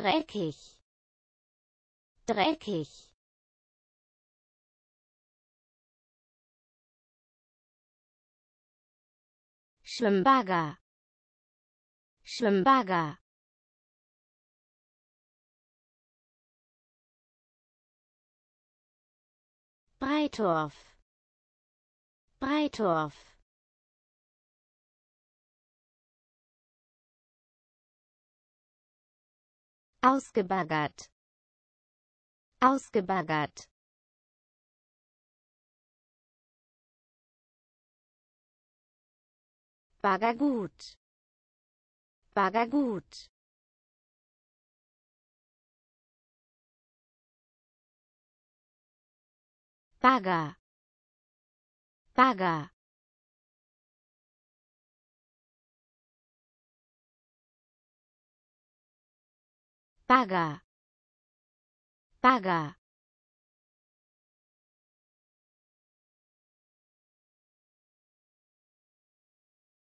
dreckig dreckig Schwimmbagger Schwimmbagger Breitorf Breitorf ausgebaggert ausgebaggert Baggergut gut. Bagger Bagger 巴嘎，巴嘎。